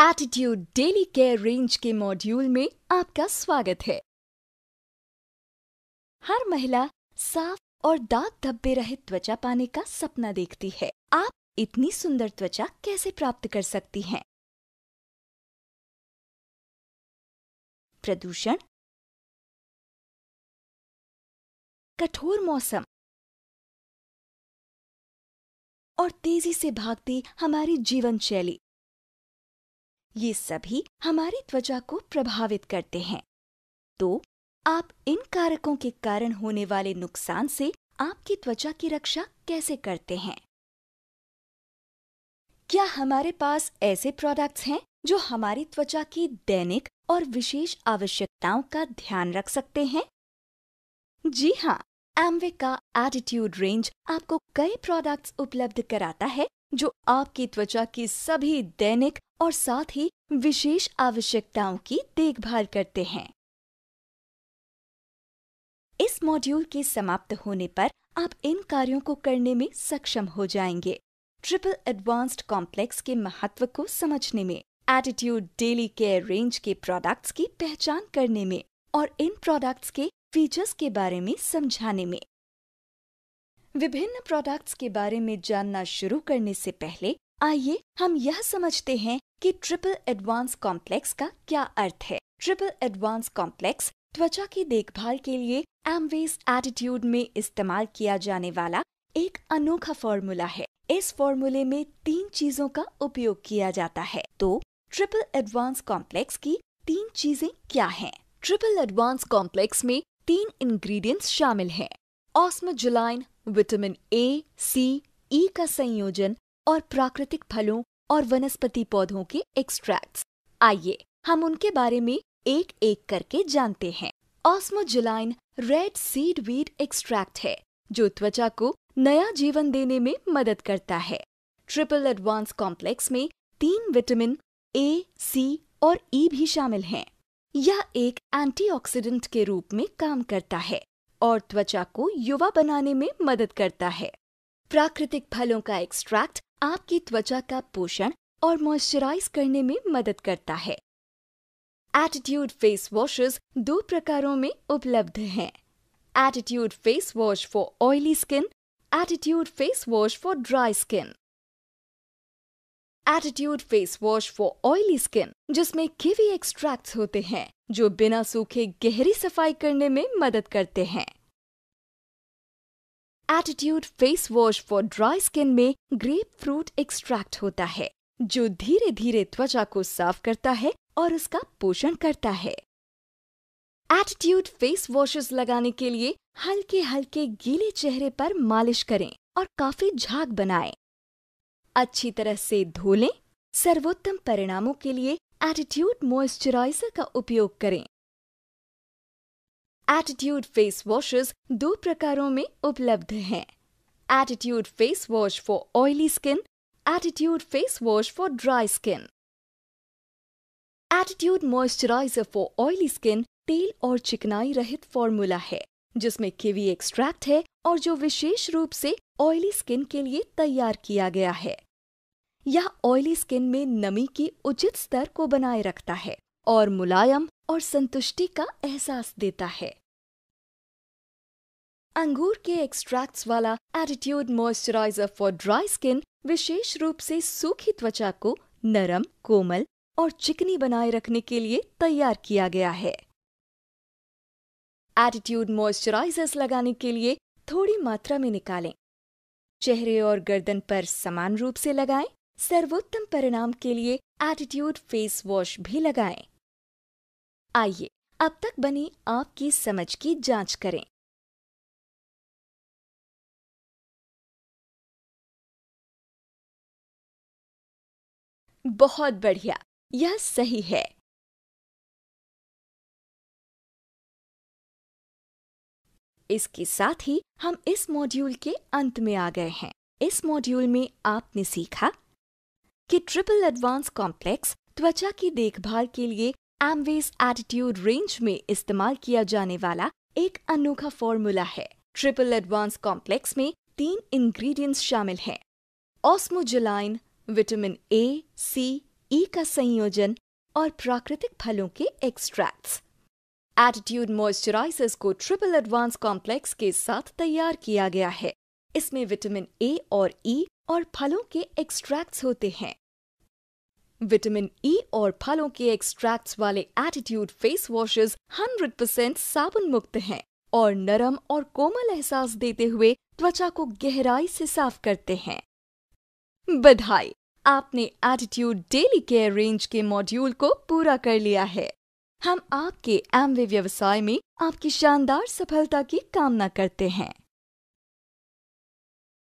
Attitude daily care range के module में आपका स्वागत है हर महिला साफ और दाग धब्बे रहित त्वचा पाने का सपना देखती है आप इतनी सुंदर त्वचा कैसे प्राप्त कर सकती हैं प्रदूषण कठोर मौसम और तेजी से भागती हमारी जीवन शैली ये सभी हमारी त्वचा को प्रभावित करते हैं तो आप इन कारकों के कारण होने वाले नुकसान से आपकी त्वचा की रक्षा कैसे करते हैं क्या हमारे पास ऐसे प्रोडक्ट्स हैं जो हमारी त्वचा की दैनिक और विशेष आवश्यकताओं का ध्यान रख सकते हैं जी हाँ एमवे का एटीट्यूड रेंज आपको कई प्रोडक्ट्स उपलब्ध कराता है जो आपकी त्वचा की सभी दैनिक और साथ ही विशेष आवश्यकताओं की देखभाल करते हैं इस मॉड्यूल के समाप्त होने पर आप इन कार्यों को करने में सक्षम हो जाएंगे ट्रिपल एडवांस्ड कॉम्प्लेक्स के महत्व को समझने में एटीट्यूड डेली केयर रेंज के प्रोडक्ट्स की पहचान करने में और इन प्रोडक्ट्स के फीचर्स के बारे में समझाने में विभिन्न प्रोडक्ट्स के बारे में जानना शुरू करने से पहले आइए हम यह समझते हैं कि ट्रिपल एडवांस कॉम्प्लेक्स का क्या अर्थ है ट्रिपल एडवांस कॉम्प्लेक्स त्वचा की देखभाल के लिए एमवेज एटीट्यूड में इस्तेमाल किया जाने वाला एक अनोखा फॉर्मूला है इस फॉर्मूले में तीन चीजों का उपयोग किया जाता है तो ट्रिपल एडवांस कॉम्प्लेक्स की तीन चीजें क्या हैं? ट्रिपल एडवांस कॉम्प्लेक्स में तीन इंग्रेडिएंट्स शामिल हैं ऑस्मोजुलाइन विटामिन ए सी ई का संयोजन और प्राकृतिक फलों और वनस्पति पौधों के एक्सट्रैक्ट्स आइए हम उनके बारे में एक एक करके जानते हैं ऑस्मोजुलाइन रेड सीड वीड एक्सट्रैक्ट है जो त्वचा को नया जीवन देने में मदद करता है ट्रिपल एडवांस कॉम्प्लेक्स में तीन विटामिन ए सी और ई e भी शामिल हैं यह एक एंटीऑक्सीडेंट के रूप में काम करता है और त्वचा को युवा बनाने में मदद करता है प्राकृतिक फलों का एक्सट्रैक्ट आपकी त्वचा का पोषण और मॉइस्चराइज करने में मदद करता है एटीट्यूड फेस वॉशेस दो प्रकारों में उपलब्ध हैं attitude face wash for oily skin attitude face wash for dry skin attitude face wash for oily skin जिसमें किवी एक्सट्रैक्ट्स होते हैं जो बिना सूखे गहरी सफाई करने में मदद करते हैं attitude face wash for dry skin में ग्रेप फ्रूट एक्सट्रैक्ट होता है जो धीरे धीरे त्वचा को साफ करता है और उसका पोषण करता है एटीट्यूड फेस वॉशेस लगाने के लिए हल्के हल्के गीले चेहरे पर मालिश करें और काफी झाग बनाएं। अच्छी तरह से धो लें सर्वोत्तम परिणामों के लिए एटीट्यूड मॉइस्चराइजर का उपयोग करें एटीट्यूड फेस वॉशेस दो प्रकारों में उपलब्ध हैं attitude face wash for oily skin attitude face wash for dry skin attitude moisturiser for oily skin तेल और चिकनाई रहित फॉर्मूला है जिसमें केवी एक्सट्रैक्ट है और जो विशेष रूप से ऑयली स्किन के लिए तैयार किया गया है यह ऑयली स्किन में नमी के उचित स्तर को बनाए रखता है और मुलायम और संतुष्टि का एहसास देता है अंगूर के एक्सट्रैक्ट्स वाला attitude moisturiser for dry skin विशेष रूप से सूखी त्वचा को नरम कोमल और चिकनी बनाए रखने के लिए तैयार किया गया है एटीट्यूड मॉइस्चराइजर्स लगाने के लिए थोड़ी मात्रा में निकालें चेहरे और गर्दन पर समान रूप से लगाएं सर्वोत्तम परिणाम के लिए एटीट्यूड फेस वॉश भी लगाएं आइए अब तक बनी आपकी समझ की जांच करें बहुत बढ़िया यह सही है इसके साथ ही हम इस मॉड्यूल के अंत में आ गए हैं इस मॉड्यूल में आपने सीखा कि ट्रिपल एडवांस कॉम्प्लेक्स त्वचा की देखभाल के लिए एमवेज एटीट्यूड रेंज में इस्तेमाल किया जाने वाला एक अनोखा फॉर्मूला है ट्रिपल एडवांस कॉम्प्लेक्स में तीन इंग्रेडिएंट्स शामिल हैं ऑस्मोजेलाइन विटामिन ए सी ई का संयोजन और प्राकृतिक फलों के एक्सट्रैक्ट्स एटीट्यूड मॉइस्चराइजर्स को ट्रिपल एडवांस कॉम्प्लेक्स के साथ तैयार किया गया है इसमें विटामिन ए और ई e और फलों के एक्सट्रैक्ट्स होते हैं विटामिन ई e और फलों के एक्सट्रैक्ट्स वाले एटीट्यूड फेस वॉशेस 100% साबुन मुक्त हैं और नरम और कोमल एहसास देते हुए त्वचा को गहराई से साफ करते हैं बधाई आपने एटीट्यूड डेली केयर रेंज के मॉड्यूल को पूरा कर लिया है हम आपके एमवे व्यवसाय में आपकी शानदार सफलता की कामना करते हैं